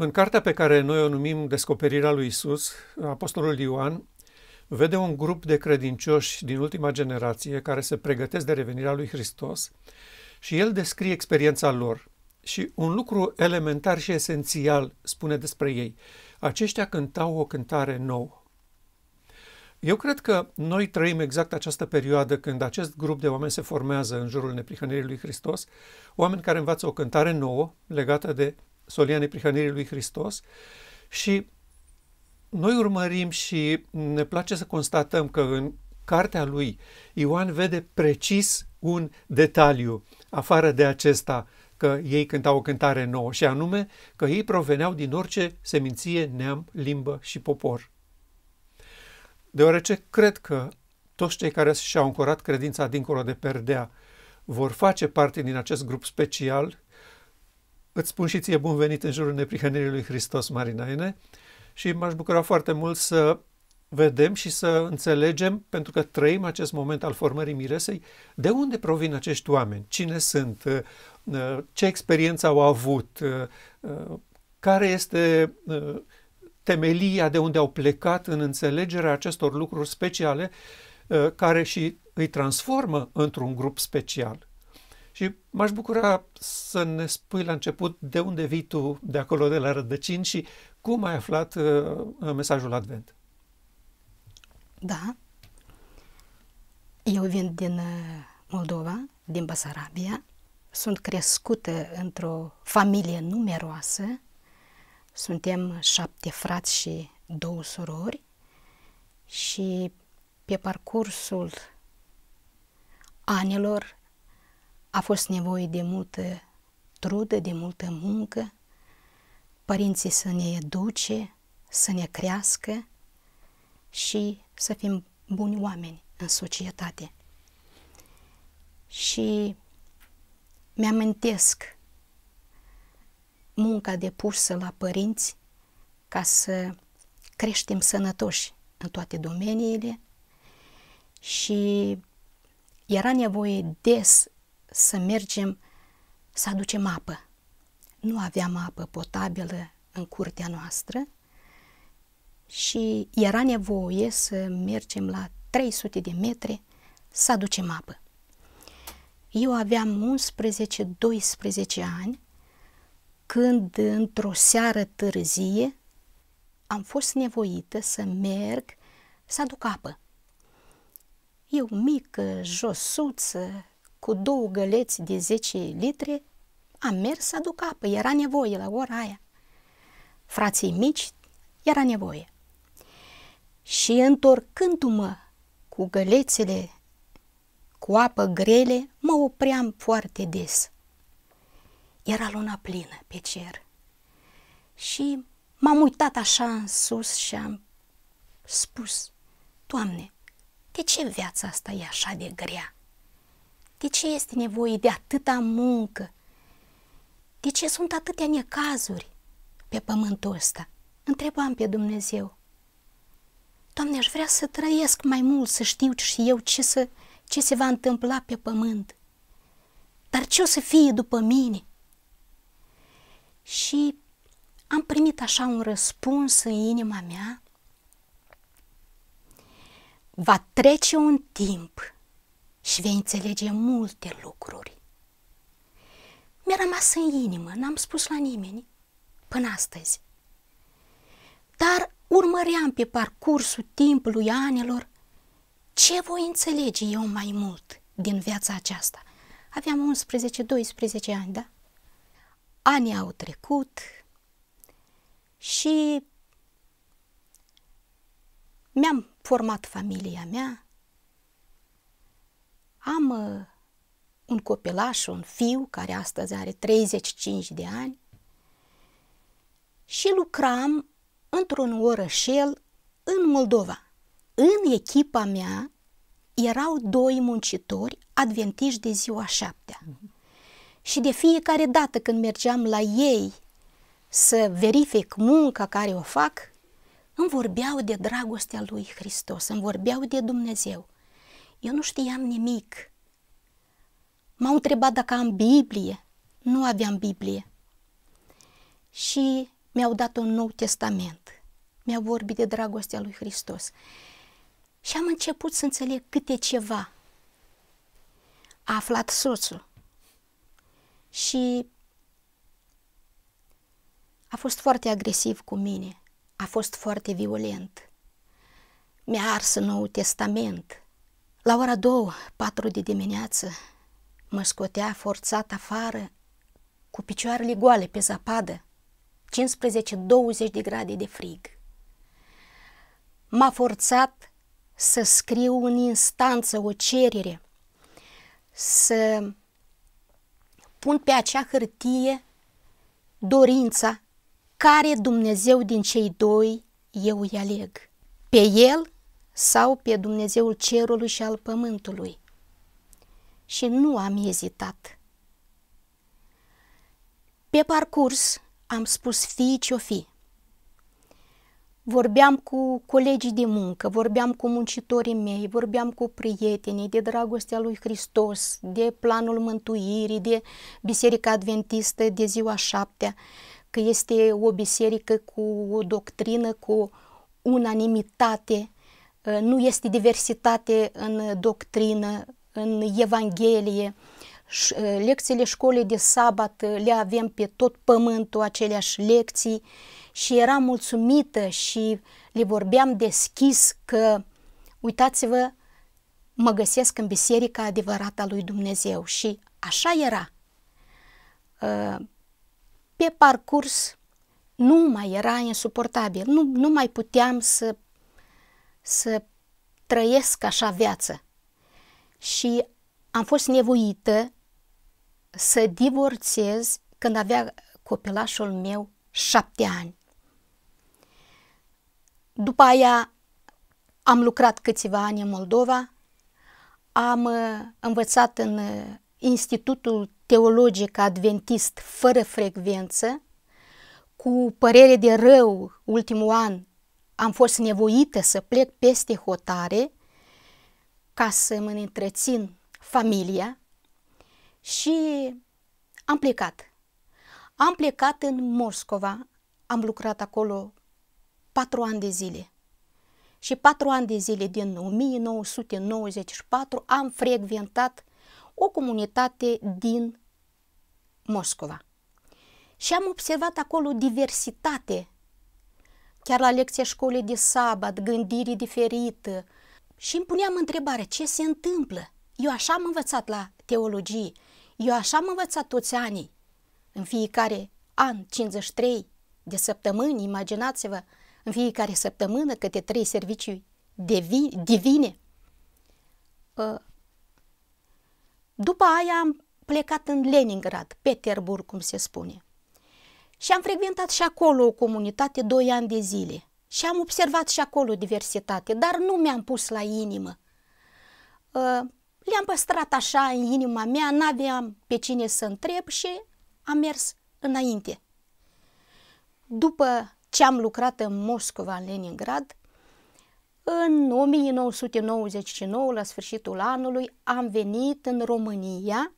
În cartea pe care noi o numim Descoperirea lui Isus, Apostolul Ioan vede un grup de credincioși din ultima generație care se pregătesc de revenirea lui Hristos și el descrie experiența lor. Și un lucru elementar și esențial spune despre ei. Aceștia cântau o cântare nouă. Eu cred că noi trăim exact această perioadă când acest grup de oameni se formează în jurul neprihănirii lui Hristos, oameni care învață o cântare nouă legată de solia neprihănirii lui Hristos și noi urmărim și ne place să constatăm că în cartea lui Ioan vede precis un detaliu afară de acesta că ei cântau o cântare nouă și anume că ei proveneau din orice seminție, neam, limbă și popor. Deoarece cred că toți cei care și-au ancorat credința dincolo de perdea vor face parte din acest grup special Îți spun și ție bun venit în jurul neprihănirii lui Hristos, Marinaine, și m-aș bucura foarte mult să vedem și să înțelegem, pentru că trăim acest moment al formării miresei, de unde provin acești oameni, cine sunt, uh, uh, ce experiență au avut, uh, care este temelia de unde au plecat în înțelegerea acestor lucruri speciale care și îi transformă într-un grup special. Și m-aș bucura să ne spui la început de unde vii tu de acolo, de la rădăcini și cum ai aflat uh, mesajul Advent. Da. Eu vin din uh, Moldova, din Basarabia. Sunt crescută într-o familie numeroasă. Suntem șapte frați și două surori. Și pe parcursul anilor a fost nevoie de multă trudă, de multă muncă, părinții să ne educe, să ne crească și să fim buni oameni în societate. Și mi-amintesc munca depusă la părinți ca să creștem sănătoși în toate domeniile și era nevoie des să mergem să aducem apă. Nu aveam apă potabilă în curtea noastră și era nevoie să mergem la 300 de metri să aducem apă. Eu aveam 11-12 ani când, într-o seară târzie, am fost nevoită să merg să aduc apă. Eu mică, josuță, cu două găleți de 10 litri, am mers să aduc apă, era nevoie la ora aia. Frații mici, era nevoie. Și întorcându-mă cu gălețele cu apă grele, mă opream foarte des. Era luna plină pe cer. Și m-am uitat așa în sus și am spus, Doamne, de ce viața asta e așa de grea? De ce este nevoie de atâta muncă? De ce sunt atâtea necazuri pe pământul ăsta? Întrebam pe Dumnezeu. Doamne, aș vrea să trăiesc mai mult, să știu și eu ce, să, ce se va întâmpla pe pământ. Dar ce o să fie după mine? Și am primit așa un răspuns în inima mea. Va trece un timp și vei înțelege multe lucruri. Mi-a rămas în inimă, n-am spus la nimeni până astăzi. Dar urmăream pe parcursul timpului anilor ce voi înțelege eu mai mult din viața aceasta. Aveam 11-12 ani, da? Anii au trecut și mi-am format familia mea, am uh, un copilaș, un fiu, care astăzi are 35 de ani, și lucram într-un orășel în Moldova. În echipa mea erau doi muncitori adventiști de ziua șaptea. Și de fiecare dată când mergeam la ei să verific munca care o fac, îmi vorbeau de dragostea lui Hristos, îmi vorbeau de Dumnezeu. Eu nu știam nimic. M-au întrebat dacă am Biblie. Nu aveam Biblie. Și mi-au dat un nou testament. Mi-au vorbit de dragostea lui Hristos. Și am început să înțeleg câte ceva. A aflat soțul. Și a fost foarte agresiv cu mine. A fost foarte violent. Mi-a ars nou Testament la ora două, patru de dimineață, mă scotea forțat afară cu picioarele goale pe zapadă, 15-20 de grade de frig. M-a forțat să scriu în instanță o cerere, să pun pe acea hârtie dorința care Dumnezeu din cei doi eu îi aleg. Pe el sau pe Dumnezeul cerului și al pământului. Și nu am ezitat. Pe parcurs am spus fii ce-o fi. Vorbeam cu colegii de muncă, vorbeam cu muncitorii mei, vorbeam cu prietenii de dragostea lui Hristos, de planul mântuirii, de Biserica Adventistă, de ziua șaptea, că este o biserică cu o doctrină, cu unanimitate Uh, nu este diversitate în doctrină, în Evanghelie. Uh, lecțiile școlii de sabat uh, le avem pe tot pământul, aceleași lecții și eram mulțumită și le vorbeam deschis că, uitați-vă, mă găsesc în biserica adevărată a lui Dumnezeu și așa era. Pe parcurs nu mai era insuportabil, nu, nu mai puteam să să trăiesc așa viață. Și am fost nevoită să divorțez când avea copilașul meu șapte ani. După aia am lucrat câțiva ani în Moldova, am uh, învățat în uh, Institutul Teologic Adventist fără frecvență, cu părere de rău ultimul an am fost nevoită să plec peste hotare ca să-mi întrețin familia și am plecat. Am plecat în Moscova, am lucrat acolo patru ani de zile. Și patru ani de zile din 1994 am frecventat o comunitate din Moscova. Și am observat acolo diversitate chiar la lecția școlii de sabat, gândire diferită. Și îmi puneam întrebarea, ce se întâmplă? Eu așa am învățat la teologie, eu așa am învățat toți anii. În fiecare an, 53 de săptămâni, imaginați-vă, în fiecare săptămână câte trei servicii divine. Ă, după aia am plecat în Leningrad, Peterburg, cum se spune. Și am frecventat și acolo o comunitate doi ani de zile. Și am observat și acolo diversitate, dar nu mi-am pus la inimă. Uh, le-am păstrat așa în inima mea, n-aveam pe cine să întreb și am mers înainte. După ce am lucrat în Moscova, în Leningrad, în 1999, la sfârșitul anului, am venit în România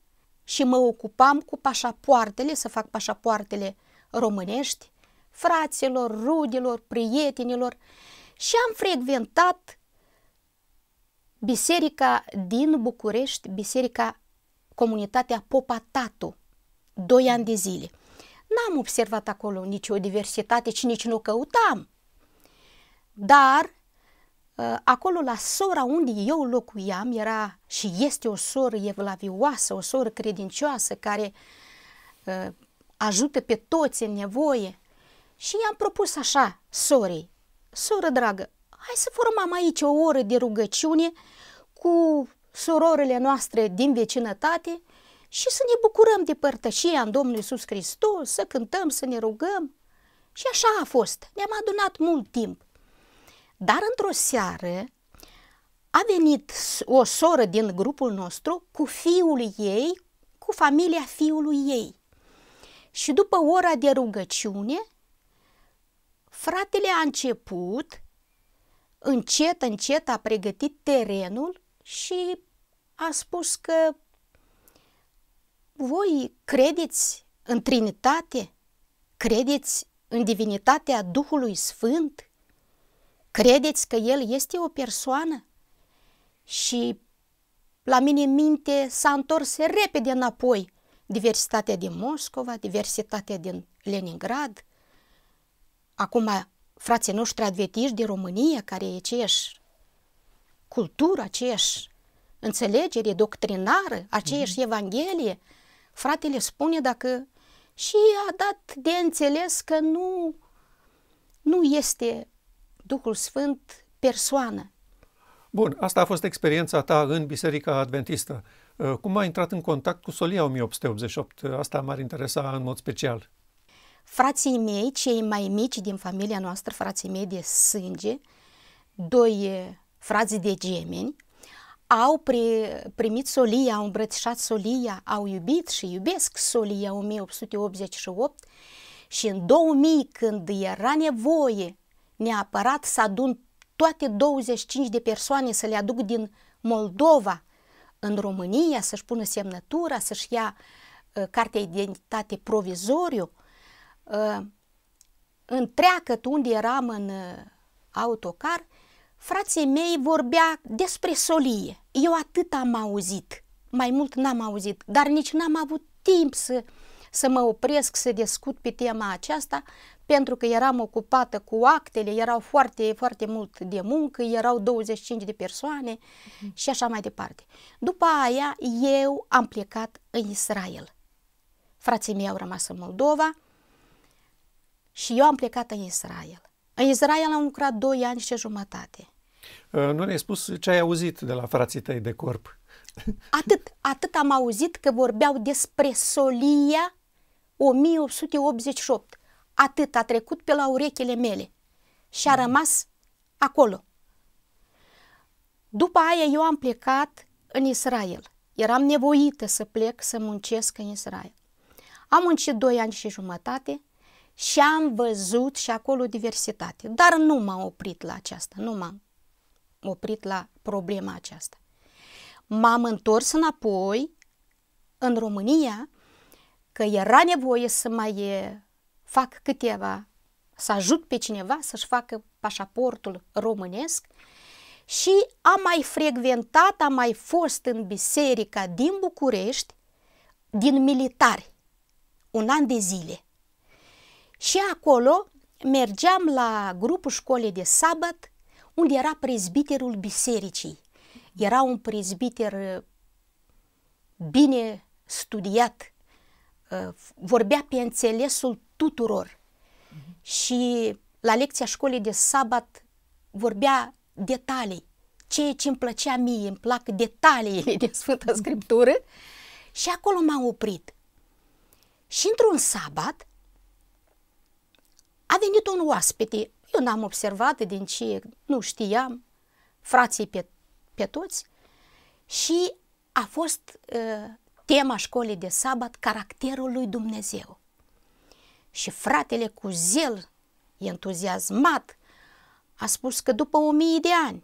și mă ocupam cu pașapoartele, să fac pașapoartele uh, românești, fraților, rudilor, prietenilor și am frecventat biserica din București, biserica comunitatea Popatatu, doi ani de zile. N-am observat acolo nicio diversitate și nici nu căutam. Dar ă, acolo la sora unde eu locuiam era și este o soră evlavioasă, o soră credincioasă care ă, ajută pe toți în nevoie. Și i-am propus așa, sorei, soră dragă, hai să formăm aici o oră de rugăciune cu surorile noastre din vecinătate și să ne bucurăm de părtășia în Domnul Iisus Hristos, să cântăm, să ne rugăm. Și așa a fost. Ne-am adunat mult timp. Dar într-o seară a venit o soră din grupul nostru cu fiul ei, cu familia fiului ei. Și după ora de rugăciune, fratele a început încet, încet a pregătit terenul și a spus că voi credeți în Trinitate? Credeți în divinitatea Duhului Sfânt? Credeți că El este o persoană? Și la mine minte s-a întors repede înapoi diversitatea din Moscova, diversitatea din Leningrad. Acum, frații noștri advetiști din România, care e aceeași cultură, aceeași înțelegere doctrinară, aceeași mm-hmm. Evanghelie, fratele spune dacă și a dat de înțeles că nu, nu este Duhul Sfânt persoană. Bun, asta a fost experiența ta în Biserica Adventistă. Uh, cum a intrat în contact cu Solia 1888? Uh, asta m-ar interesa în mod special. Frații mei, cei mai mici din familia noastră, frații mei de sânge, doi uh, frați de gemeni, au primit solia, au îmbrățișat solia, au iubit și iubesc solia 1888 și în 2000, când era nevoie neapărat să adun toate 25 de persoane să le aduc din Moldova în România, să-și pună semnătura, să-și ia uh, cartea identitate provizoriu, uh, întreagăt unde eram în uh, autocar, frații mei vorbea despre solie. Eu atât am auzit, mai mult n-am auzit, dar nici n-am avut timp să uh, să mă opresc să discut pe tema aceasta, pentru că eram ocupată cu actele, erau foarte, foarte mult de muncă, erau 25 de persoane mhm. și așa mai departe. După aia, eu am plecat în Israel. Frații mei au rămas în Moldova și eu am plecat în Israel. În Israel am lucrat 2 ani și jumătate. Uh, nu ne-ai spus ce ai auzit de la frații tăi de corp. Atât, atât am auzit că vorbeau despre solia 1888. Atât a trecut pe la urechile mele și a rămas acolo. După aia eu am plecat în Israel. Eram nevoită să plec să muncesc în Israel. Am muncit doi ani și jumătate și am văzut și acolo diversitate. Dar nu m-am oprit la aceasta, nu m-am oprit la problema aceasta. M-am întors înapoi în România că era nevoie să mai fac câteva, să ajut pe cineva să-și facă pașaportul românesc și am mai frecventat, am mai fost în biserica din București, din militari, un an de zile. Și acolo mergeam la grupul școlii de sabat, unde era prezbiterul bisericii. Era un prezbiter uh, bine studiat, Uh, vorbea pe înțelesul tuturor. Uh-huh. Și la lecția școlii de sabat vorbea detalii. Ceea ce îmi plăcea mie, îmi plac detaliile din Sfânta Scriptură. Și acolo m-am oprit. Și într-un sabat a venit un oaspete. Eu n-am observat din ce, nu știam, frații pe, pe toți. Și a fost uh, tema școlii de sabat, caracterul lui Dumnezeu. Și fratele cu zel, entuziasmat, a spus că după o mie de ani,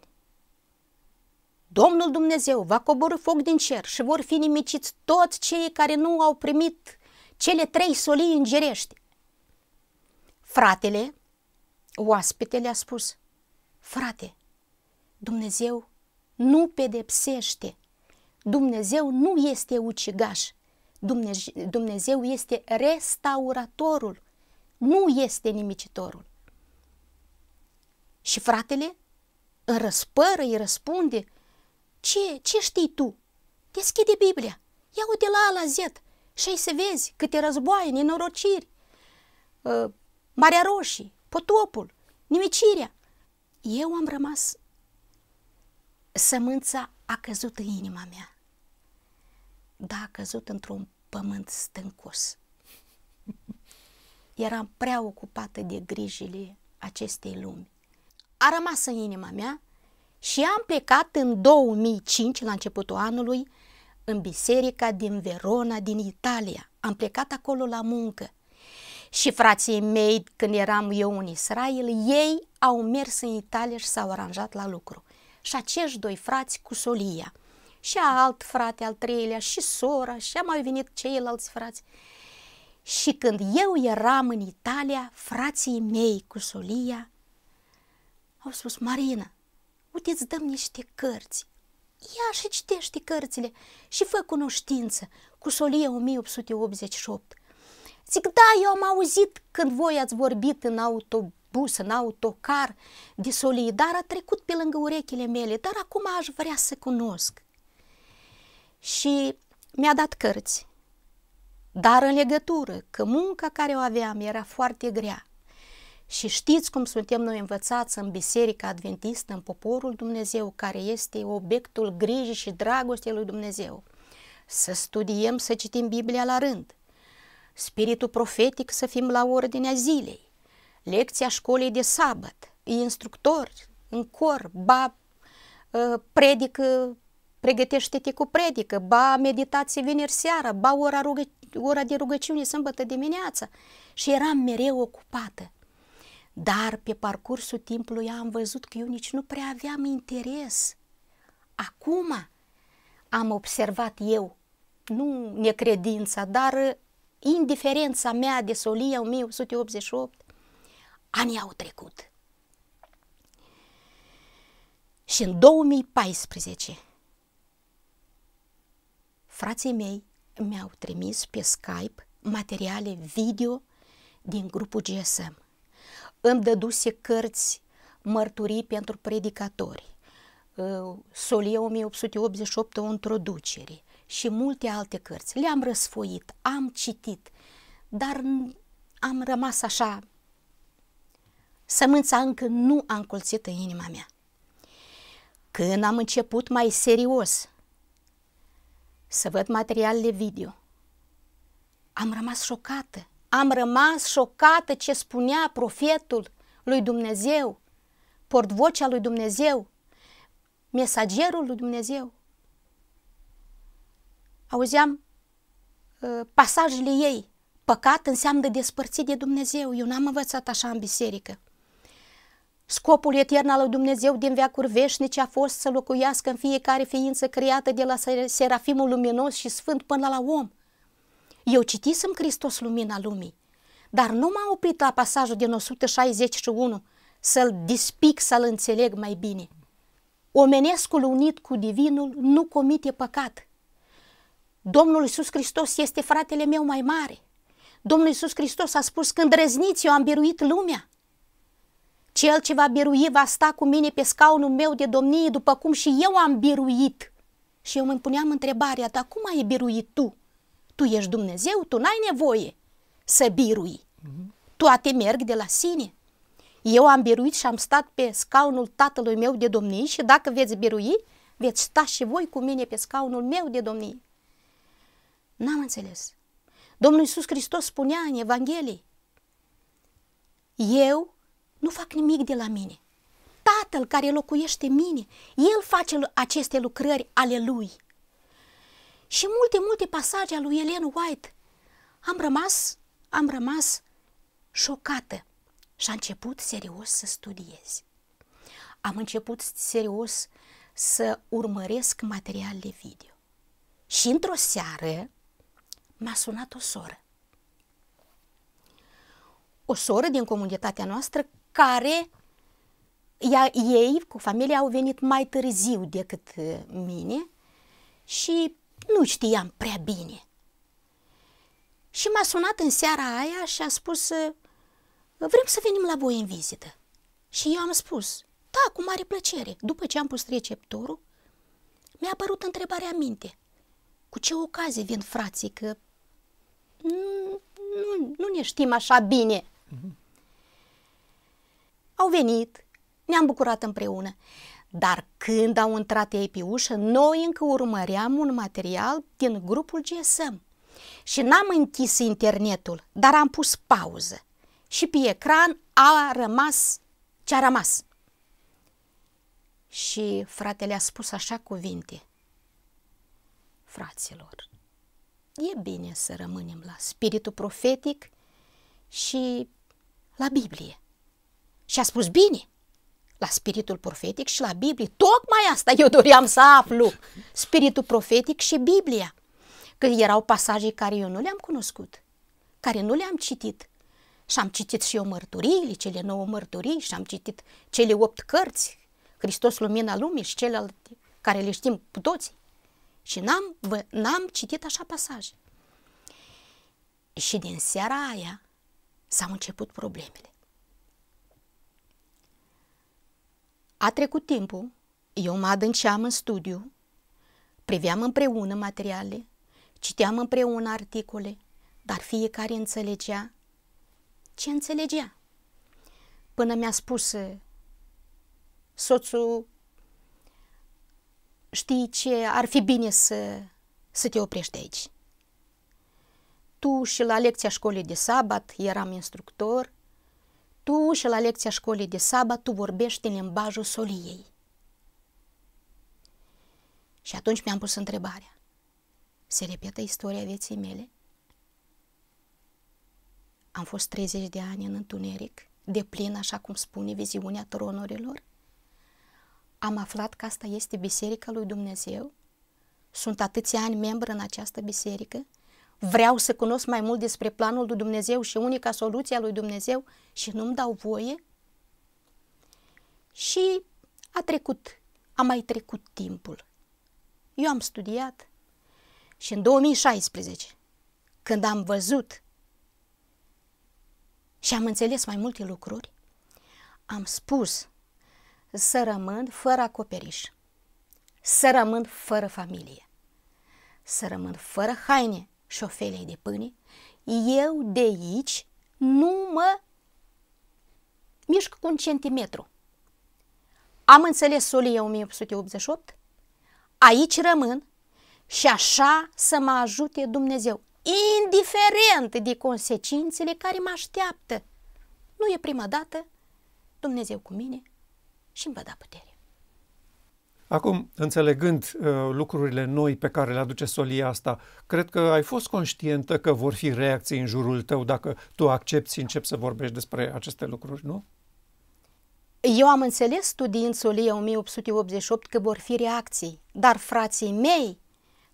Domnul Dumnezeu va coborâ foc din cer și vor fi nimiciți toți cei care nu au primit cele trei solii îngerești. Fratele, oaspetele a spus, frate, Dumnezeu nu pedepsește Dumnezeu nu este ucigaș, Dumnezeu este restauratorul, nu este nimicitorul. Și fratele în răspără, îi răspunde, ce, ce știi tu? Deschide Biblia, ia o de la A la Z și ai să vezi câte războaie, nenorociri, ă, Marea Roșie, potopul, nimicirea. Eu am rămas, sămânța a căzut în inima mea da, a căzut într-un pământ stâncos. Eram prea ocupată de grijile acestei lumi. A rămas în inima mea și am plecat în 2005, la începutul anului, în biserica din Verona, din Italia. Am plecat acolo la muncă. Și frații mei, când eram eu în Israel, ei au mers în Italia și s-au aranjat la lucru. Și acești doi frați cu Solia – și alt frate al treilea, și sora, și a mai venit ceilalți frați. Și când eu eram în Italia, frații mei cu Solia au spus, Marina, uite îți dăm niște cărți, ia și citește cărțile și fă cunoștință cu Solia 1888. Zic, da, eu am auzit când voi ați vorbit în autobuz, în autocar de Solie, dar a trecut pe lângă urechile mele, dar acum aș vrea să cunosc și mi-a dat cărți. Dar în legătură că munca care o aveam era foarte grea. Și știți cum suntem noi învățați în Biserica Adventistă, în poporul Dumnezeu, care este obiectul grijii și dragostei lui Dumnezeu. Să studiem, să citim Biblia la rând, spiritul profetic să fim la ordinea zilei, lecția școlii de sabat, instructori în cor, ba ă, predică pregătește-te cu predică, ba meditații vineri seara, ba ora, rugă- ora de rugăciune sâmbătă dimineața. Și eram mereu ocupată. Dar pe parcursul timpului am văzut că eu nici nu prea aveam interes. Acum am observat eu, nu necredința, dar uh, indiferența mea de solia 1188, anii au trecut. Și în 2014 frații mei mi-au trimis pe Skype materiale video din grupul GSM. Îmi dăduse cărți mărturii pentru predicatori, uh, Solie 1888 o introducere și multe alte cărți. Le-am răsfoit, am citit, dar am rămas așa, sămânța încă nu a încolțit în inima mea. Când am început mai serios să văd materialele video. Am rămas șocată. Am rămas șocată ce spunea profetul lui Dumnezeu, portvocea lui Dumnezeu, mesagerul lui Dumnezeu. Auzeam uh, pasajele ei. Păcat înseamnă despărțit de Dumnezeu. Eu n-am învățat așa în biserică. Scopul etern al lui Dumnezeu din veacuri veșnice a fost să locuiască în fiecare ființă creată de la serafimul luminos și sfânt până la om. Eu citisem Hristos lumina lumii, dar nu m am oprit la pasajul din 161 să-l dispic, să-l înțeleg mai bine. Omenescul unit cu divinul nu comite păcat. Domnul Iisus Hristos este fratele meu mai mare. Domnul Iisus Hristos a spus, când răzniți, eu am biruit lumea. Cel ce va birui va sta cu mine pe scaunul meu de domnie, după cum și eu am biruit. Și eu îmi puneam întrebarea, dar cum ai biruit tu? Tu ești Dumnezeu, tu n-ai nevoie să birui. Toate merg de la sine. Eu am biruit și am stat pe scaunul tatălui meu de domnie și dacă veți birui, veți sta și voi cu mine pe scaunul meu de domnie. N-am înțeles. Domnul Iisus Hristos spunea în Evanghelie, eu nu fac nimic de la mine. Tatăl care locuiește mine, El face aceste lucrări ale Lui. Și multe, multe pasaje ale lui Elen White am rămas, am rămas șocată și am început serios să studiez. Am început serios să urmăresc materialele video. Și într-o seară m-a sunat o soră. O soră din comunitatea noastră care ea, ei cu familia au venit mai târziu decât uh, mine și nu știam prea bine. Și m-a sunat în seara aia și a spus, uh, vrem să venim la voi în vizită. Și eu am spus, da, cu mare plăcere. După ce am pus receptorul, mi-a apărut întrebarea minte. Cu ce ocazie vin frații, că nu, nu, nu ne știm așa bine. Mm-hmm. Au venit, ne-am bucurat împreună. Dar când au intrat ei pe ușă, noi încă urmăream un material din grupul GSM. Și n-am închis internetul, dar am pus pauză. Și pe ecran a rămas ce a rămas. Și fratele a spus așa cuvinte. Fraților, e bine să rămânem la spiritul profetic și la Biblie. Și a spus bine la spiritul profetic și la Biblie. Tocmai asta eu doream să aflu, spiritul profetic și Biblia. Că erau pasaje care eu nu le-am cunoscut, care nu le-am citit. Și am citit și eu mărturiile, cele nouă mărturii, și am citit cele opt cărți, Hristos Lumina Lumii și celelalte, care le știm cu toții. Și n-am, n-am citit așa pasaje. Și din seara aia s-au început problemele. A trecut timpul, eu mă adânceam în studiu, priveam împreună materiale, citeam împreună articole, dar fiecare înțelegea ce înțelegea. Până mi-a spus soțul, știi ce, ar fi bine să, să te oprești aici. Tu și la lecția școlii de sabat eram instructor, tu și la lecția școlii de sabat tu vorbești în limbajul soliei. Și atunci mi-am pus întrebarea. Se repetă istoria vieții mele? Am fost 30 de ani în întuneric, de plin, așa cum spune viziunea tronurilor. Am aflat că asta este Biserica lui Dumnezeu. Sunt atâția ani membru în această biserică vreau să cunosc mai mult despre planul lui Dumnezeu și unica soluție a lui Dumnezeu și nu-mi dau voie? Și a trecut, a mai trecut timpul. Eu am studiat și în 2016, când am văzut și am înțeles mai multe lucruri, am spus să rămân fără acoperiș, să rămân fără familie, să rămân fără haine, și o de pâine, eu de aici nu mă mișc cu un centimetru. Am înțeles solia 1888, aici rămân și așa să mă ajute Dumnezeu, indiferent de consecințele care mă așteaptă. Nu e prima dată, Dumnezeu cu mine și îmi va da putere. Acum, înțelegând uh, lucrurile noi pe care le aduce solia asta, cred că ai fost conștientă că vor fi reacții în jurul tău dacă tu accepti și începi să vorbești despre aceste lucruri, nu? Eu am înțeles studiind solia 1888 că vor fi reacții, dar frații mei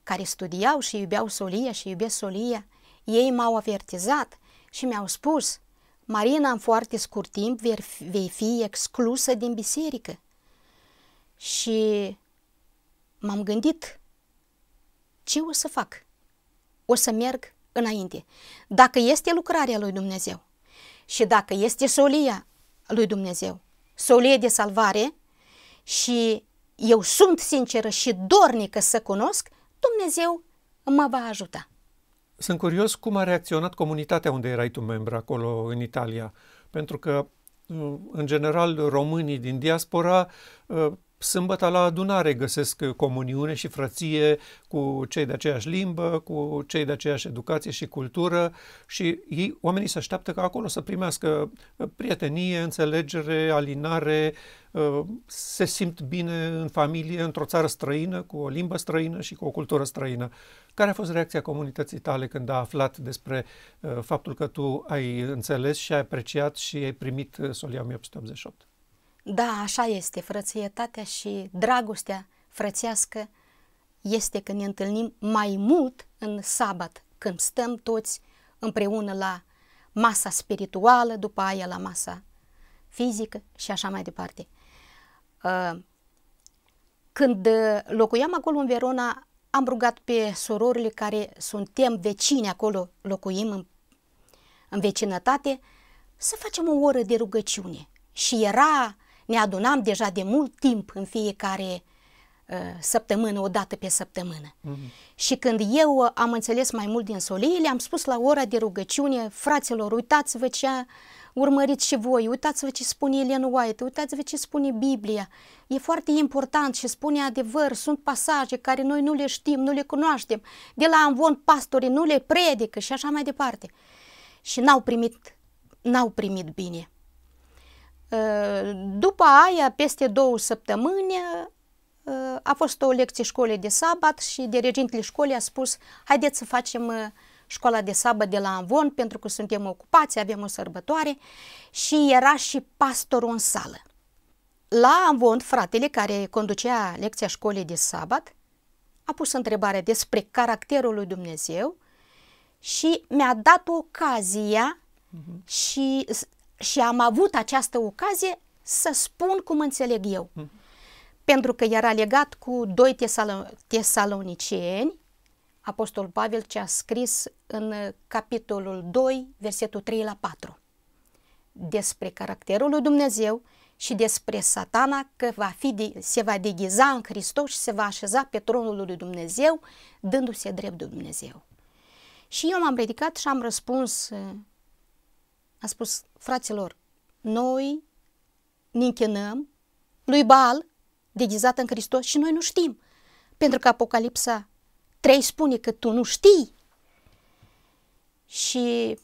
care studiau și iubeau solia și iubesc solia, ei m-au avertizat și mi-au spus Marina, în foarte scurt timp vei fi exclusă din biserică și m-am gândit ce o să fac. O să merg înainte. Dacă este lucrarea lui Dumnezeu și dacă este solia lui Dumnezeu, solie de salvare și eu sunt sinceră și dornică să cunosc, Dumnezeu mă va ajuta. Sunt curios cum a reacționat comunitatea unde erai tu membru acolo în Italia, pentru că în general românii din diaspora uh, sâmbăta la adunare găsesc comuniune și frăție cu cei de aceeași limbă, cu cei de aceeași educație și cultură și ei, oamenii se așteaptă ca acolo să primească uh, prietenie, înțelegere, alinare, uh, se simt bine în familie, într-o țară străină, cu o limbă străină și cu o cultură străină. Care a fost reacția comunității tale când a aflat despre uh, faptul că tu ai înțeles și ai apreciat și ai primit solia 1888? Da, așa este. Frățietatea și dragostea frățească este când ne întâlnim mai mult în sabat, când stăm toți împreună la masa spirituală, după aia la masa fizică și așa mai departe. Uh, când uh, locuiam acolo în Verona, am rugat pe surorile care suntem vecini acolo, locuim în, în vecinătate, să facem o oră de rugăciune. Și era ne adunam deja de mult timp în fiecare uh, săptămână, o dată pe săptămână. Mm-hmm. Și când eu uh, am înțeles mai mult din le am spus la ora de rugăciune, fraților, uitați-vă ce a, urmăriți și voi, uitați-vă ce spune Elena White, uitați-vă ce spune Biblia. E foarte important și spune adevăr, sunt pasaje care noi nu le știm, nu le cunoaștem. De la amvon pastorii nu le predică și așa mai departe. Și n-au primit, n-au primit bine. Ă, după aia, peste două săptămâni, ă, a fost o lecție școlii de sabat și dirigintele școlii a spus haideți să facem ă, școala de sabat de la Anvon pentru că suntem ocupați, avem o sărbătoare și era și pastorul în sală. La Anvon, fratele care conducea lecția școlii de sabat a pus întrebarea despre caracterul lui Dumnezeu și mi-a dat ocazia uh-huh. și și am avut această ocazie să spun cum înțeleg eu. Mm -hmm. Pentru că era legat cu doi tesalo tesaloniceni, Apostol Pavel ce a scris în capitolul 2, versetul 3 la 4, despre caracterul lui Dumnezeu și despre satana că va fi de, se va deghiza în Hristos și se va așeza pe tronul lui Dumnezeu, dându-se drept de Dumnezeu. Și eu m-am ridicat și am răspuns a spus, fraților, noi ne închinăm lui Bal, deghizat în Hristos, și noi nu știm. Pentru că Apocalipsa 3 spune că tu nu știi. Și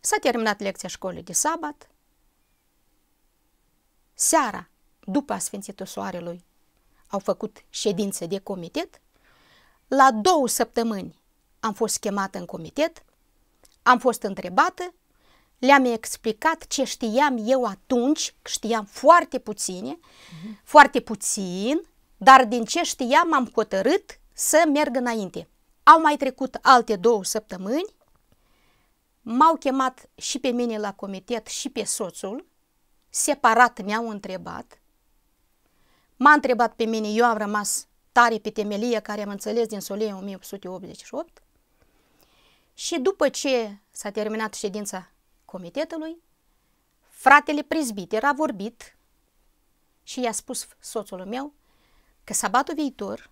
s-a terminat lecția școlii de sabat. Seara, după Sfințitul Soarelui, au făcut ședință de comitet. La două săptămâni am fost chemată în comitet, am fost întrebată le-am explicat ce știam eu atunci, știam foarte puține, uh-huh. foarte puțin, dar din ce știam am hotărât să merg înainte. Au mai trecut alte două săptămâni, m-au chemat și pe mine la comitet și pe soțul, separat mi-au întrebat, m-a întrebat pe mine, eu am rămas tare pe temelie care am înțeles din solie 1888 și după ce s-a terminat ședința comitetului, fratele prezbiter a vorbit și i-a spus soțul meu că sabatul viitor,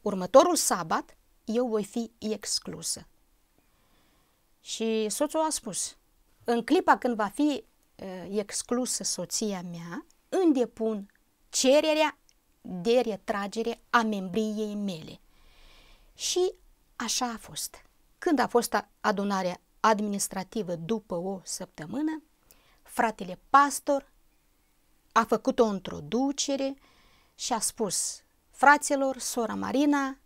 următorul sabat, eu voi fi exclusă. Și soțul a spus, în clipa când va fi uh, exclusă soția mea, îndepun cererea de retragere a membriei mele. Și așa a fost. Când a fost adunarea administrativă după o săptămână, fratele pastor a făcut o introducere și a spus fraților, sora Marina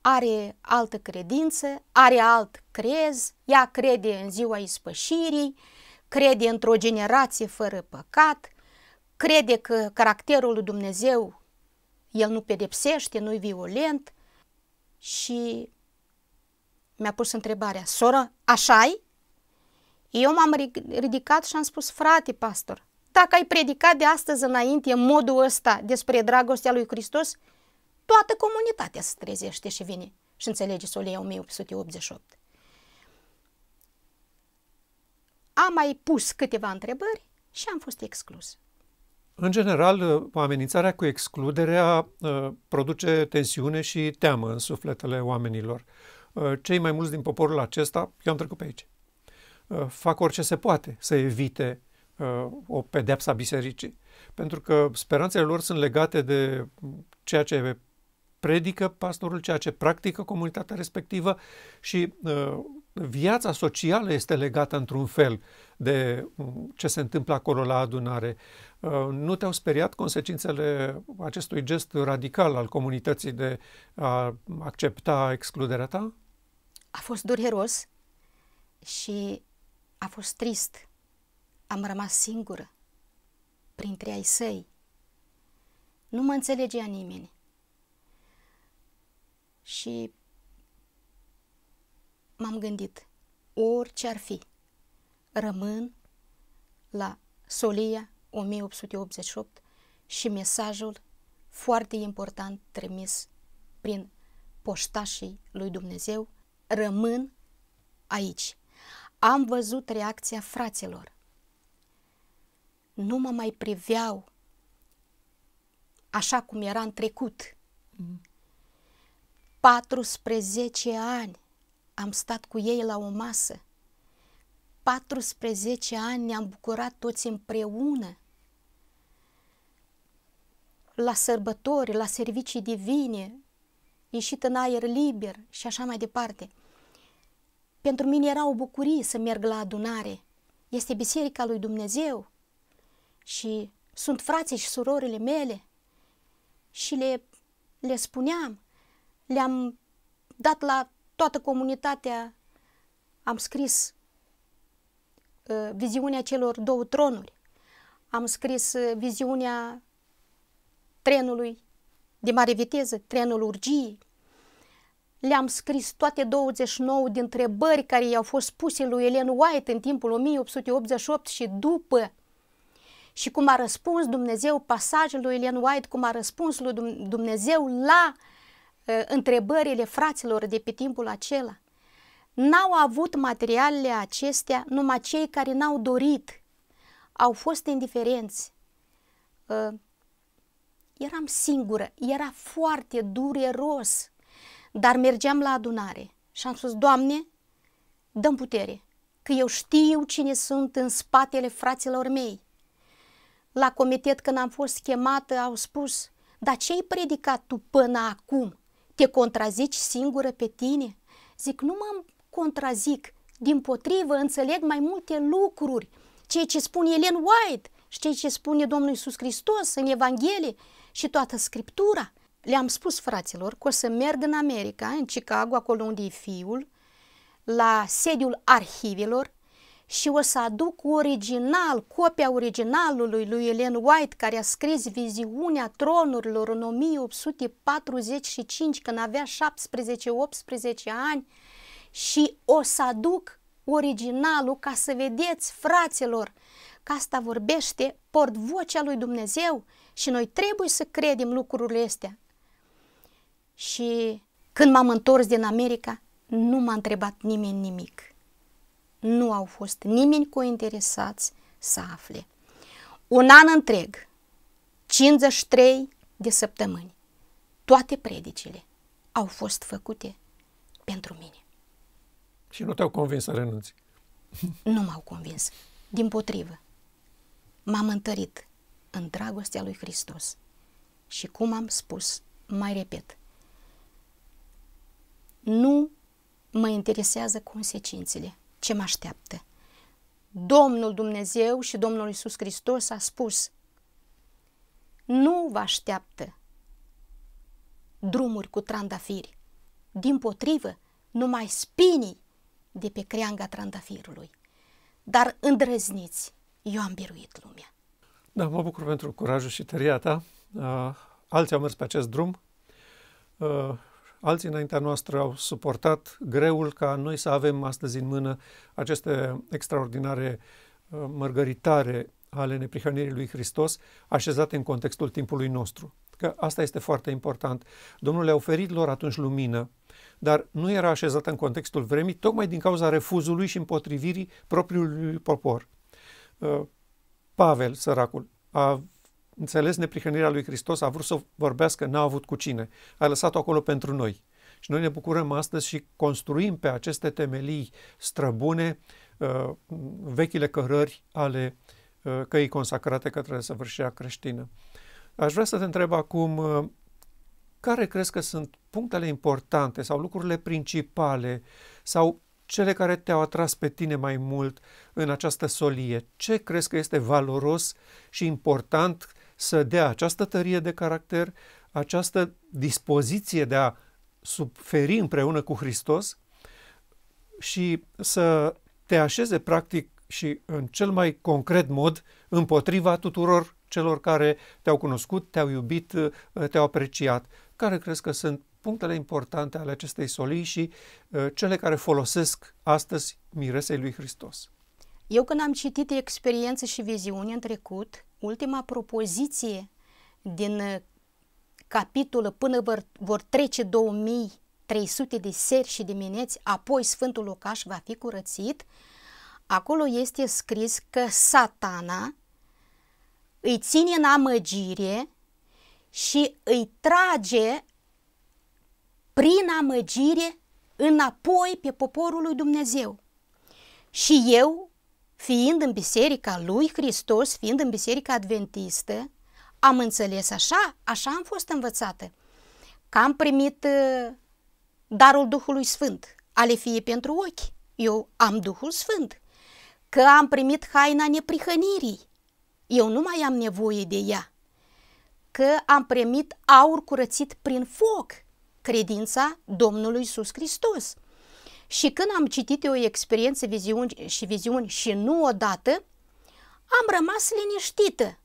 are altă credință, are alt crez, ea crede în ziua ispășirii, crede într-o generație fără păcat, crede că caracterul lui Dumnezeu el nu pedepsește, nu-i violent și mi-a pus întrebarea, soră, așa-i? Eu m-am ridicat și am spus, frate pastor, dacă ai predicat de astăzi înainte în modul ăsta despre dragostea lui Hristos, toată comunitatea se trezește și vine și înțelege solia 1888. Am mai pus câteva întrebări și am fost exclus. În general, amenințarea cu excluderea uh, produce tensiune și teamă în sufletele oamenilor. Uh, cei mai mulți din poporul acesta, eu am trecut pe aici, uh, fac orice se poate să evite uh, o pedepsă a bisericii, pentru că speranțele lor sunt legate de ceea ce predică pastorul, ceea ce practică comunitatea respectivă și viața socială este legată într-un fel de ce se întâmplă acolo la adunare. Nu te-au speriat consecințele acestui gest radical al comunității de a accepta excluderea ta? a fost dureros și a fost trist. Am rămas singură printre ai săi. Nu mă înțelegea nimeni. Și m-am gândit, orice ar fi, rămân la Solia 1888 și mesajul foarte important trimis prin poștașii lui Dumnezeu rămân aici. Am văzut reacția fraților. Nu mă mai priveau așa cum era în trecut. 14 mhm. ani am stat cu ei la o masă. 14 ani ne-am bucurat toți împreună. La sărbători, la servicii divine, ieșit în aer liber și așa mai departe. Pentru mine era o bucurie să merg la adunare. Este biserica lui Dumnezeu și sunt frații și surorile mele și le, le spuneam, le-am dat la toată comunitatea, am scris uh, viziunea celor două tronuri, am scris uh, viziunea trenului de mare viteză, trenul urgiei. Le-am scris toate 29 de întrebări care i-au fost puse lui Ellen White în timpul 1888 și după și cum a răspuns Dumnezeu pasajul lui Ellen White, cum a răspuns lui Dumnezeu la uh, întrebările fraților de pe timpul acela. N-au avut materialele acestea numai cei care n-au dorit, au fost indiferenți. Uh, Eram singură, era foarte dureros, dar mergeam la adunare și am spus, Doamne, dăm putere, că eu știu cine sunt în spatele fraților mei. La comitet când am fost chemată au spus, dar ce ai predicat tu până acum? Te contrazici singură pe tine? Zic, nu mă contrazic, din potrivă înțeleg mai multe lucruri. Ceea ce spune Ellen White și ceea ce spune Domnul Iisus Hristos în Evanghelie, și toată scriptura. Le-am spus fraților că o să merg în America, în Chicago, acolo unde e fiul, la sediul arhivelor și o să aduc original, copia originalului lui Ellen White, care a scris Viziunea Tronurilor în 1845, când avea 17-18 ani, și o să aduc originalul ca să vedeți, fraților, că asta vorbește vocea lui Dumnezeu și noi trebuie să credem lucrurile astea. Și când m-am întors din America, nu m-a întrebat nimeni nimic. Nu au fost nimeni cu interesați să afle. Un an întreg, 53 de săptămâni, toate predicile au fost făcute pentru mine. Și nu te-au convins să renunți? Nu m-au convins. Din potrivă, m-am întărit în dragostea lui Hristos. Și cum am spus, mai repet, nu mă interesează consecințele, ce mă așteaptă. Domnul Dumnezeu și Domnul Isus Hristos a spus, nu vă așteaptă drumuri cu trandafiri, din potrivă, numai spinii de pe creanga trandafirului. Dar îndrăzniți, eu am biruit lumea. Da, mă bucur pentru curajul și tăria ta. Uh, alții au mers pe acest drum. Uh, alții înaintea noastră au suportat greul ca noi să avem astăzi în mână aceste extraordinare uh, mărgăritare ale neprihănirii lui Hristos, așezate în contextul timpului nostru. Că asta este foarte important. Domnul le-a oferit lor atunci lumină, dar nu era așezată în contextul vremii, tocmai din cauza refuzului și împotrivirii propriului popor Pavel, săracul, a înțeles neprihănirea lui Hristos, a vrut să vorbească, n-a avut cu cine. A lăsat-o acolo pentru noi. Și noi ne bucurăm astăzi și construim pe aceste temelii străbune uh, vechile cărări ale uh, căii consacrate către săvârșirea creștină. Aș vrea să te întreb acum uh, care crezi că sunt punctele importante sau lucrurile principale sau cele care te-au atras pe tine mai mult în această solie? Ce crezi că este valoros și important să dea această tărie de caracter, această dispoziție de a suferi împreună cu Hristos și să te așeze practic și în cel mai concret mod împotriva tuturor celor care te-au cunoscut, te-au iubit, te-au apreciat. Care crezi că sunt punctele importante ale acestei solii și uh, cele care folosesc astăzi miresei lui Hristos. Eu când am citit experiență și viziune în trecut, ultima propoziție din uh, capitolul până vor, vor trece 2300 de seri și dimineți, apoi Sfântul Locaș va fi curățit, acolo este scris că satana îi ține în amăgire și îi trage prin amăgire înapoi pe poporul lui Dumnezeu. Și eu, fiind în biserica lui Hristos, fiind în biserica adventistă, am înțeles așa, așa am fost învățată, că am primit uh, darul Duhului Sfânt, ale fie pentru ochi. Eu am Duhul Sfânt, că am primit haina neprihănirii. Eu nu mai am nevoie de ea, că am primit aur curățit prin foc – credința Domnului Iisus Hristos. Și când am citit eu experiențe viziuni și viziuni și nu odată, am rămas liniștită,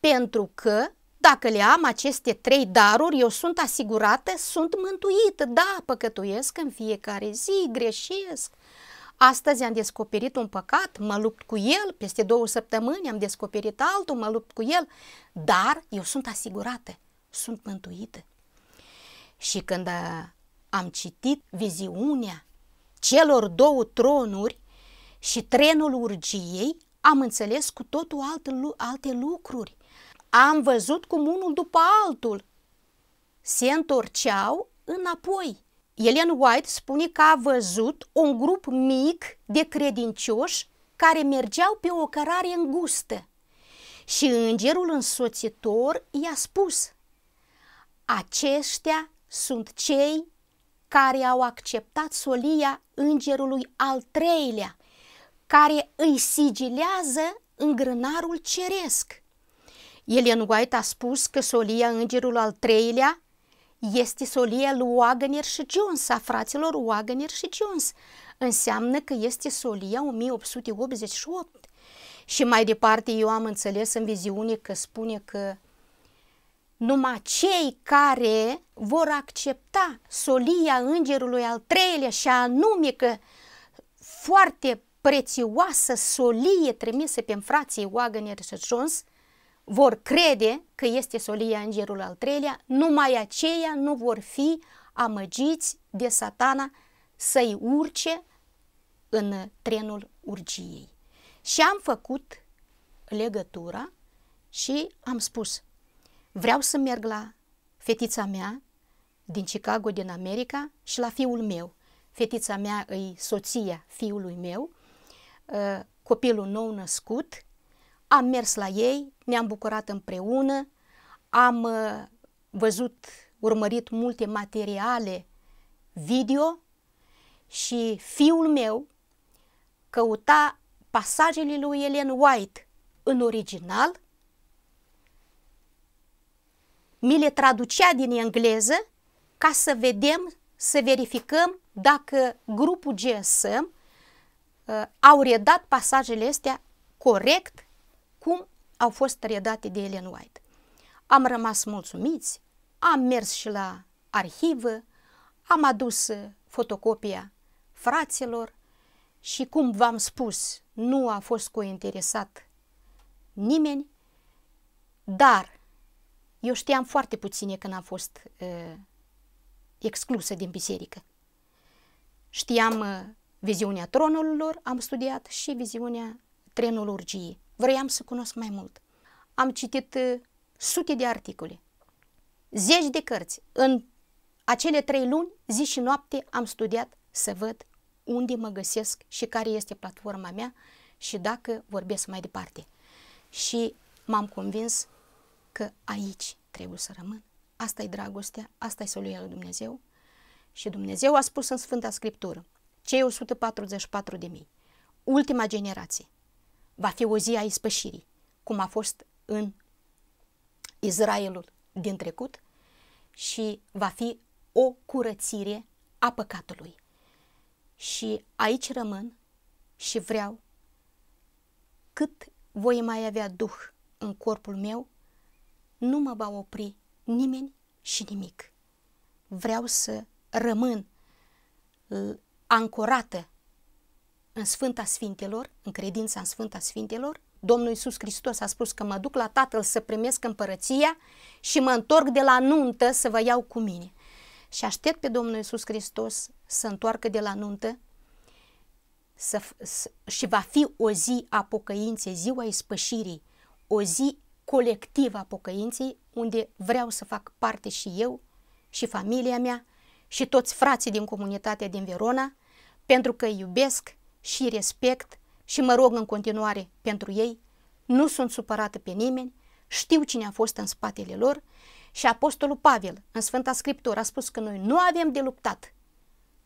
pentru că dacă le am aceste trei daruri, eu sunt asigurată, sunt mântuită. Da, păcătuiesc în fiecare zi, greșesc. Astăzi am descoperit un păcat, mă lupt cu el, peste două săptămâni am descoperit altul, mă lupt cu el, dar eu sunt asigurată, sunt mântuită. Și când am citit viziunea celor două tronuri și trenul urgiei, am înțeles cu totul alte, alte lucruri. Am văzut cum unul după altul se întorceau înapoi. Ellen White spune că a văzut un grup mic de credincioși care mergeau pe o cărare îngustă. Și îngerul însoțitor i-a spus, aceștia sunt cei care au acceptat solia îngerului al treilea, care îi sigilează în grânarul ceresc. Elian White a spus că solia îngerului al treilea este solia lui Wagner și Jones, a fraților Wagner și Jones. Înseamnă că este solia 1888. Și mai departe eu am înțeles în viziune că spune că numai cei care vor accepta solia îngerului al treilea și anume că foarte prețioasă solie trimisă pe frații Wagner și Jones vor crede că este solia îngerului al treilea, numai aceia nu vor fi amăgiți de satana să-i urce în trenul urgiei. Și am făcut legătura și am spus, vreau să merg la fetița mea din Chicago, din America și la fiul meu. Fetița mea e soția fiului meu, uh, copilul nou născut. Am mers la ei, ne-am bucurat împreună, am uh, văzut, urmărit multe materiale video și fiul meu căuta pasajele lui Ellen White în original mi le traducea din engleză ca să vedem, să verificăm dacă grupul GSM uh, au redat pasajele astea corect cum au fost redate de Ellen White. Am rămas mulțumiți, am mers și la arhivă, am adus uh, fotocopia fraților și, cum v-am spus, nu a fost cointeresat nimeni, dar eu știam foarte puține când am fost uh, exclusă din biserică. Știam uh, viziunea tronurilor, am studiat și viziunea trenologiei. Vroiam să cunosc mai mult. Am citit uh, sute de articole, zeci de cărți. În acele trei luni, zi și noapte, am studiat să văd unde mă găsesc și care este platforma mea și dacă vorbesc mai departe. Și m-am convins că aici trebuie să rămân. Asta e dragostea, asta e soluia lui Dumnezeu. Și Dumnezeu a spus în Sfânta Scriptură, cei 144 de mii, ultima generație, va fi o zi a ispășirii, cum a fost în Israelul din trecut și va fi o curățire a păcatului. Și aici rămân și vreau cât voi mai avea duh în corpul meu nu mă va opri nimeni și nimic. Vreau să rămân ancorată în Sfânta Sfintelor, în credința în Sfânta Sfintelor. Domnul Iisus Hristos a spus că mă duc la Tatăl să primesc împărăția și mă întorc de la nuntă să vă iau cu mine. Și aștept pe Domnul Iisus Hristos să întoarcă de la nuntă să, să, și va fi o zi a pocăinței, ziua ispășirii, o zi colectivă a pocăinței, unde vreau să fac parte și eu, și familia mea, și toți frații din comunitatea din Verona, pentru că îi iubesc și respect și mă rog în continuare pentru ei, nu sunt supărată pe nimeni, știu cine a fost în spatele lor și Apostolul Pavel în Sfânta Scriptură a spus că noi nu avem de luptat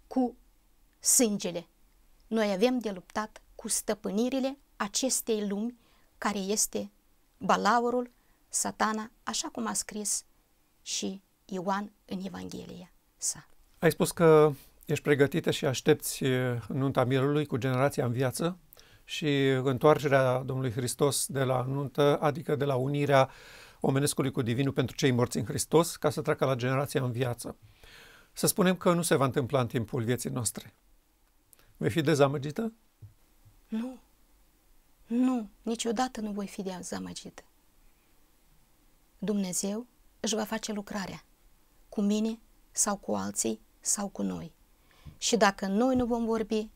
cu sângele, noi avem de luptat cu stăpânirile acestei lumi care este balaurul, satana, așa cum a scris și Ioan în Evanghelia sa. Ai spus că ești pregătită și aștepți nunta mielului cu generația în viață și întoarcerea Domnului Hristos de la nuntă, adică de la unirea omenescului cu divinul pentru cei morți în Hristos, ca să treacă la generația în viață. Să spunem că nu se va întâmpla în timpul vieții noastre. Vei fi dezamăgită? Nu. Nu, niciodată nu voi fi dezamăgită. Dumnezeu își va face lucrarea, cu mine sau cu alții sau cu noi. Și dacă noi nu vom vorbi,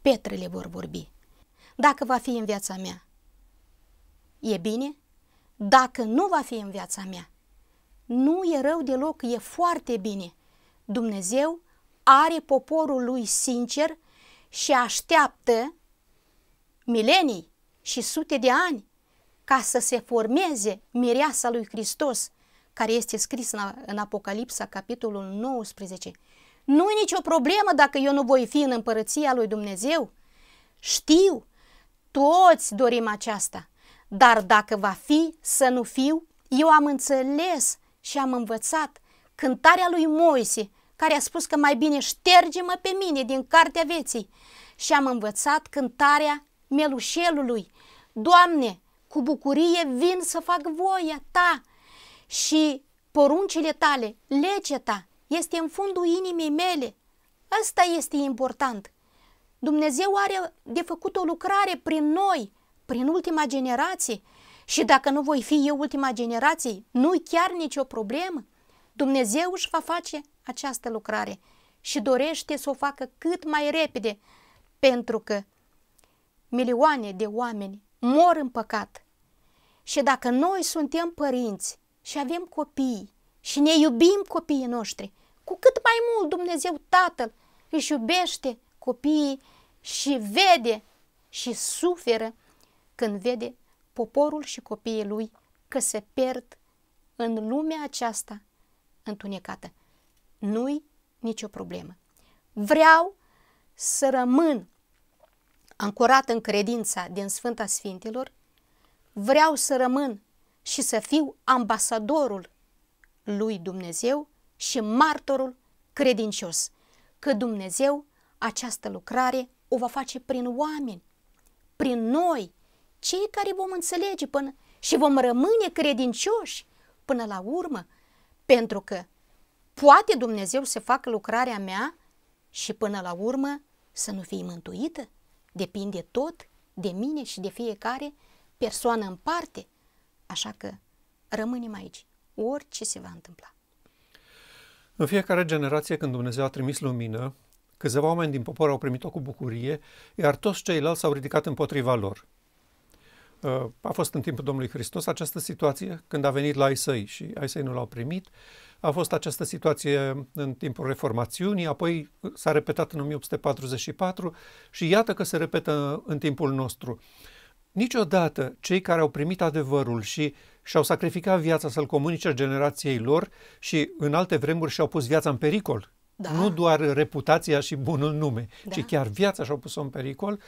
petrele vor vorbi. Dacă va fi în viața mea, e bine? Dacă nu va fi în viața mea, nu e rău deloc, e foarte bine. Dumnezeu are poporul lui sincer și așteaptă milenii și sute de ani ca să se formeze mireasa lui Hristos, care este scris în, în Apocalipsa, capitolul 19. Nu e nicio problemă dacă eu nu voi fi în împărăția lui Dumnezeu. Știu, toți dorim aceasta, dar dacă va fi să nu fiu, eu am înțeles și am învățat cântarea lui Moise, care a spus că mai bine șterge-mă pe mine din cartea vieții. Și am învățat cântarea melușelului, Doamne, cu bucurie vin să fac voia Ta și poruncile Tale, legea Ta, este în fundul inimii mele. Asta este important. Dumnezeu are de făcut o lucrare prin noi, prin ultima generație. Și dacă nu voi fi eu ultima generație, nu-i chiar nicio problemă. Dumnezeu își va face această lucrare și dorește să o facă cât mai repede, pentru că milioane de oameni mor în păcat. Și dacă noi suntem părinți și avem copii și ne iubim copiii noștri, cu cât mai mult Dumnezeu Tatăl își iubește copiii și vede și suferă când vede poporul și copiii lui că se pierd în lumea aceasta întunecată. Nu-i nicio problemă. Vreau să rămân ancorat în credința din Sfânta Sfintilor, vreau să rămân și să fiu ambasadorul lui Dumnezeu și martorul credincios, că Dumnezeu această lucrare o va face prin oameni, prin noi, cei care vom înțelege până și vom rămâne credincioși până la urmă, pentru că poate Dumnezeu să facă lucrarea mea și până la urmă să nu fii mântuită? Depinde tot de mine și de fiecare persoană în parte, așa că rămânem aici, orice se va întâmpla. În fiecare generație, când Dumnezeu a trimis lumină, câțiva oameni din popor au primit-o cu bucurie, iar toți ceilalți s-au ridicat împotriva lor. Uh, a fost în timpul Domnului Hristos această situație când a venit la Isai și Isai nu l-au primit. A fost această situație în timpul reformațiunii, apoi s-a repetat în 1844 și iată că se repetă în timpul nostru. Niciodată cei care au primit adevărul și și-au sacrificat viața să-l comunice generației lor și în alte vremuri și-au pus viața în pericol. Da. Nu doar reputația și bunul nume, da. ci chiar viața și-au pus-o în pericol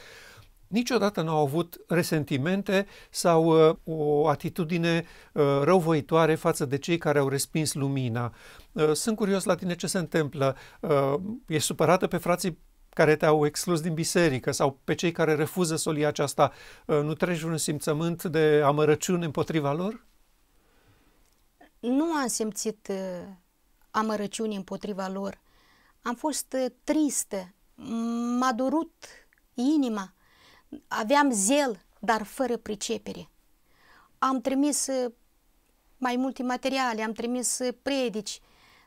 niciodată nu au avut resentimente sau uh, o atitudine uh, răuvoitoare față de cei care au respins lumina. Uh, sunt curios la tine ce se întâmplă. Uh, ești supărată pe frații care te-au exclus din biserică sau pe cei care refuză solia aceasta. Uh, nu treci un simțământ de amărăciune împotriva lor? Nu am simțit uh, amărăciune împotriva lor. Am fost uh, tristă. M-a durut inima aveam zel, dar fără pricepere. Am trimis uh, mai multe materiale, am trimis uh, predici,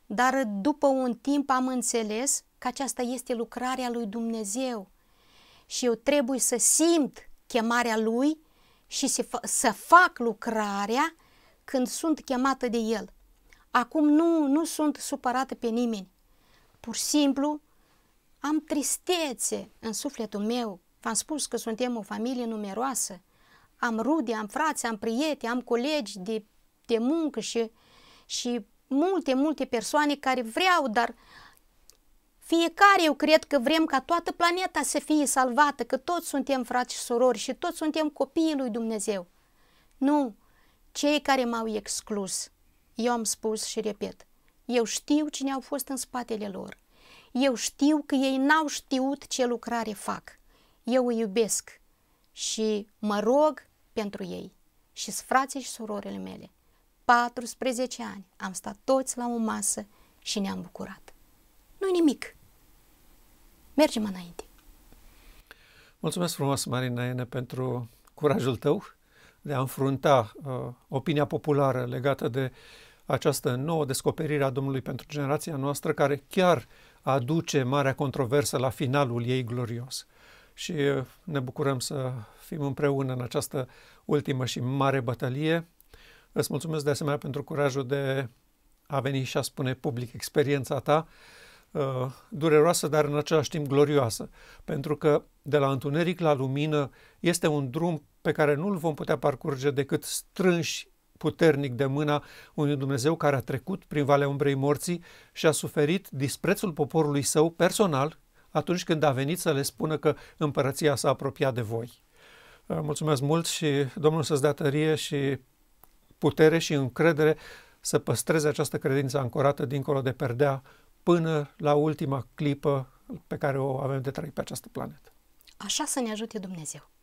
dar după un timp am înțeles că aceasta este lucrarea lui Dumnezeu și eu trebuie să simt chemarea lui și să, fac lucrarea când sunt chemată de el. Acum nu, nu sunt supărată pe nimeni. Pur și simplu am tristețe în sufletul meu V-am spus că suntem o familie numeroasă. Am rude, am frați, am prieteni, am colegi de, de muncă și, și multe, multe persoane care vreau, dar fiecare eu cred că vrem ca toată planeta să fie salvată, că toți suntem frați și surori și toți suntem copiii lui Dumnezeu. Nu, cei care m-au exclus, eu am spus și repet, eu știu cine au fost în spatele lor. Eu știu că ei n-au știut ce lucrare fac eu îi iubesc și mă rog pentru ei și frații și surorile mele. 14 ani am stat toți la o masă și ne-am bucurat. nu nimic. Mergem înainte. Mulțumesc frumos, Marina Ene, pentru curajul tău de a înfrunta uh, opinia populară legată de această nouă descoperire a Domnului pentru generația noastră, care chiar aduce marea controversă la finalul ei glorios și ne bucurăm să fim împreună în această ultimă și mare bătălie. Îți mulțumesc de asemenea pentru curajul de a veni și a spune public experiența ta, uh, dureroasă, dar în același timp glorioasă, pentru că de la întuneric la lumină este un drum pe care nu-l vom putea parcurge decât strânși puternic de mâna unui Dumnezeu care a trecut prin Valea Umbrei Morții și a suferit disprețul poporului său personal atunci când a venit să le spună că împărăția s-a apropiat de voi. Uh, mulțumesc mult și Domnul să-ți dea tărie și putere și încredere să păstreze această credință ancorată dincolo de perdea până la ultima clipă pe care o avem de trăit pe această planetă. Așa să ne ajute Dumnezeu!